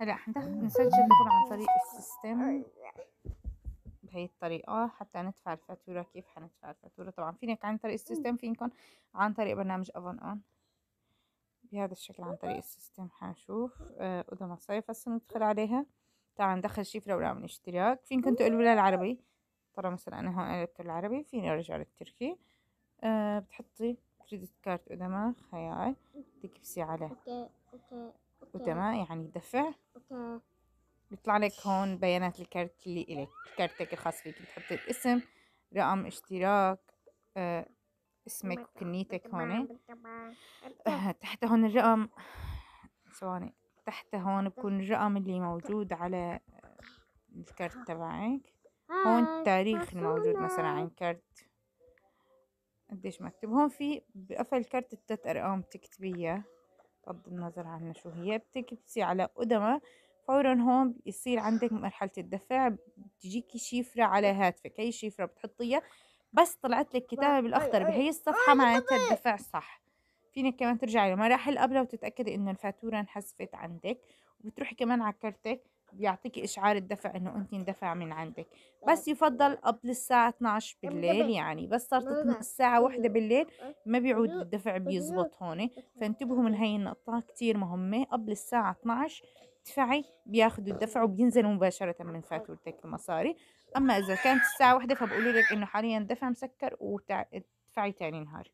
هلا نسجل دور عن طريق السيستم أيوة. بهي الطريقة حتى ندفع الفاتورة كيف حندفع الفاتورة طبعا فينك عن طريق السيستم فينكم عن طريق برنامج أفون أون بهذا الشكل عن طريق السيستم حنشوف قدم صيف هسه ندخل عليها تعال ندخل شفرة ورقم الاشتراك فينكم تقلبوا لها العربي ترى مثلا أنا هون قلبت العربي فيني أرجع للتركي أه بتحطي كريدت كارد قدما خيال تكبسي على قدما يعني دفع بيطلع لك هون بيانات الكارت اللي إلك كارتك الخاص فيك بتحطي الاسم رقم اشتراك آه، اسمك وكنيتك هون آه، تحت هون الرقم ثواني تحت هون بكون الرقم اللي موجود على آه، الكارت تبعك هون آه، التاريخ الموجود مثلا عن كارت قديش مكتوب هون في بقفل كارت التلات ارقام بتكتبيها بغض النظر عن شو هي بتكبسي على قدمة فورا هون بيصير عندك مرحلة الدفع بتجيكي شيفرة على هاتفك هي شيفرة بتحطيها بس طلعت لك كتابة طيب، بالأخضر بهي آه، الصفحة معناتها الدفع صح فينك كمان ترجعي لمراحل قبلها وتتأكدي إنه الفاتورة انحذفت عندك وبتروحي كمان على كرتك بيعطيكي اشعار الدفع انه انت اندفع من عندك آه. بس يفضل قبل الساعة 12 بالليل يعني بس صارت الساعة واحدة بالليل ما بيعود الدفع بيزبط هون فانتبهوا من هاي النقطة كتير مهمة قبل الساعة 12 تدفعي بياخذوا الدفع وبينزلوا مباشرة من آه. فاتورتك المصاري أما إذا كانت الساعة واحدة فبقولوا لك إنه حاليا الدفع مسكر وتدفعي تاني نهار